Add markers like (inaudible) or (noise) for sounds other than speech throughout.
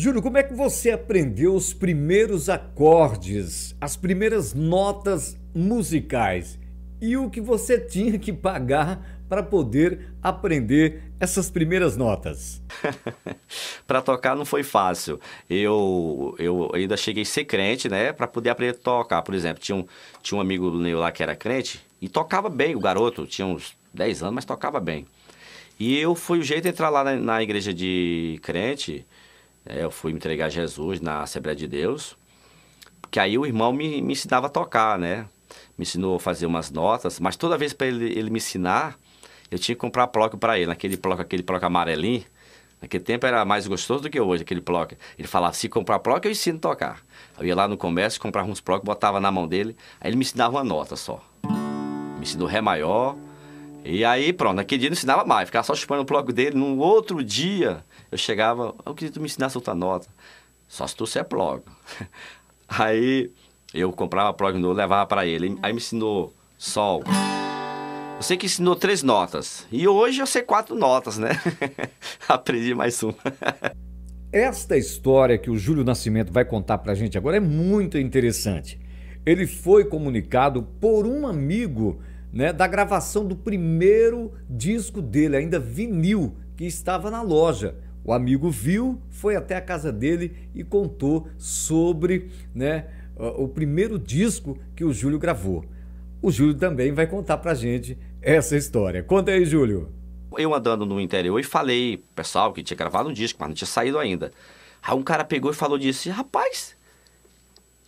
Júlio, como é que você aprendeu os primeiros acordes, as primeiras notas musicais e o que você tinha que pagar para poder aprender essas primeiras notas? (laughs) para tocar não foi fácil. Eu, eu ainda cheguei a ser crente, né, para poder aprender a tocar. Por exemplo, tinha um, tinha um amigo meu lá que era crente e tocava bem o garoto, tinha uns 10 anos, mas tocava bem. E eu fui o jeito de entrar lá na, na igreja de crente é, eu fui me entregar a Jesus na Assembleia de Deus, que aí o irmão me, me ensinava a tocar, né? Me ensinou a fazer umas notas, mas toda vez para ele, ele me ensinar, eu tinha que comprar placa para ele, naquele placa aquele bloco amarelinho. Naquele tempo era mais gostoso do que hoje, aquele placa. Ele falava, se comprar placa eu ensino a tocar. Eu ia lá no comércio, comprava uns blocos, botava na mão dele, aí ele me ensinava uma nota só. Me ensinou Ré maior, e aí, pronto, naquele dia não ensinava mais, ficava só chupando o bloco dele. No outro dia, eu chegava, ah, eu queria que tu me ensinasse outra nota. Só se tu é plogo. (laughs) aí, eu comprava prog novo, levava para ele. Aí me ensinou sol. Eu sei que ensinou três notas. E hoje eu sei quatro notas, né? (laughs) Aprendi mais uma. (laughs) Esta história que o Júlio Nascimento vai contar pra gente agora é muito interessante. Ele foi comunicado por um amigo né, da gravação do primeiro disco dele, ainda vinil, que estava na loja. O amigo viu, foi até a casa dele e contou sobre né, o primeiro disco que o Júlio gravou. O Júlio também vai contar pra gente essa história. Conta aí, Júlio. Eu andando no interior e falei, pessoal, que tinha gravado um disco, mas não tinha saído ainda. Aí um cara pegou e falou disse: Rapaz,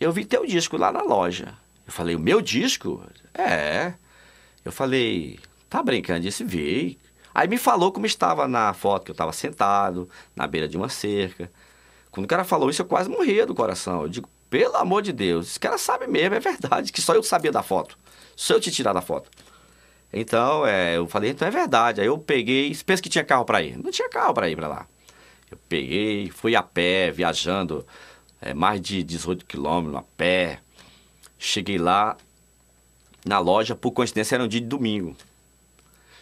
eu vi teu disco lá na loja. Eu falei: O meu disco? É. Eu falei, tá brincando? Disse, vi. Aí me falou como estava na foto, que eu estava sentado, na beira de uma cerca. Quando o cara falou isso, eu quase morria do coração. Eu digo, pelo amor de Deus, esse cara sabe mesmo, é verdade, que só eu sabia da foto. Só eu te tirar da foto. Então, é, eu falei, então é verdade. Aí eu peguei, pensa que tinha carro para ir. Não tinha carro para ir para lá. Eu peguei, fui a pé, viajando é, mais de 18 quilômetros a pé. Cheguei lá, na loja, por coincidência era um dia de domingo.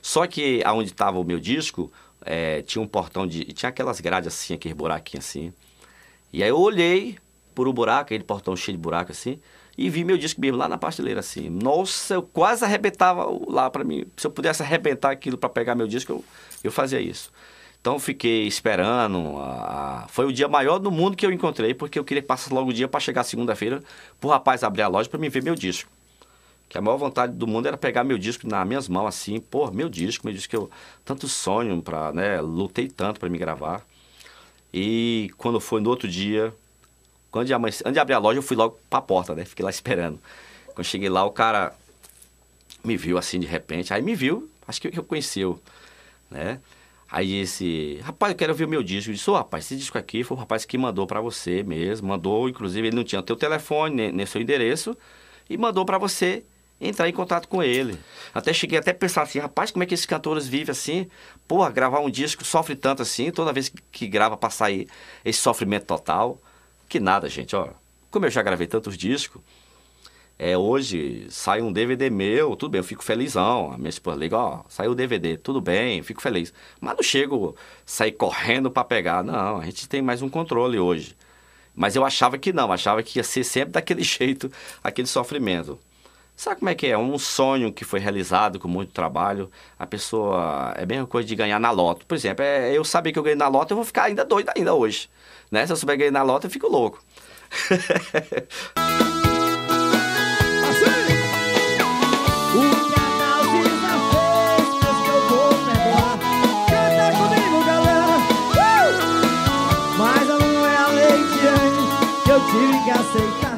Só que aonde estava o meu disco, é, tinha um portão de. tinha aquelas grades assim, aqueles buraquinhos assim. E aí eu olhei por o um buraco, aquele portão cheio de buraco assim, e vi meu disco mesmo lá na pasteleira assim. Nossa, eu quase arrebentava lá para mim. Se eu pudesse arrebentar aquilo para pegar meu disco, eu, eu fazia isso. Então fiquei esperando. A... Foi o dia maior do mundo que eu encontrei, porque eu queria passar logo o dia para chegar segunda-feira, para o rapaz abrir a loja para me ver meu disco que a maior vontade do mundo era pegar meu disco nas minhas mãos, assim, pô, meu disco, meu disco que eu tanto sonho para, né, lutei tanto para me gravar. E quando foi no outro dia, quando mãe, antes de abrir a loja, eu fui logo para a porta, né? Fiquei lá esperando. Quando cheguei lá, o cara me viu assim de repente, aí me viu, acho que eu conheceu, né? Aí esse, rapaz, eu quero ver o meu disco. Eu disse, ô oh, rapaz, esse disco aqui foi o rapaz que mandou para você mesmo. Mandou, inclusive, ele não tinha teu telefone, nem, nem seu endereço, e mandou para você entrar em contato com ele. Até cheguei até a pensar assim, rapaz, como é que esses cantores vivem assim? Porra, gravar um disco sofre tanto assim, toda vez que grava para sair esse sofrimento total. Que nada, gente, ó. Como eu já gravei tantos discos, é, hoje sai um DVD meu, tudo bem, eu fico felizão. A minha esposa liga, ó, saiu o DVD, tudo bem, fico feliz. Mas não chego sair correndo para pegar, não. A gente tem mais um controle hoje. Mas eu achava que não, achava que ia ser sempre daquele (laughs) jeito, aquele sofrimento. Sabe como é que é? Um sonho que foi realizado com muito trabalho, a pessoa. É a mesma coisa de ganhar na loto. Por exemplo, é, eu saber que eu ganhei na loto, eu vou ficar ainda doido ainda hoje. Né? Se eu souber ganhar na loto, eu fico louco. (laughs) É tive que aceitar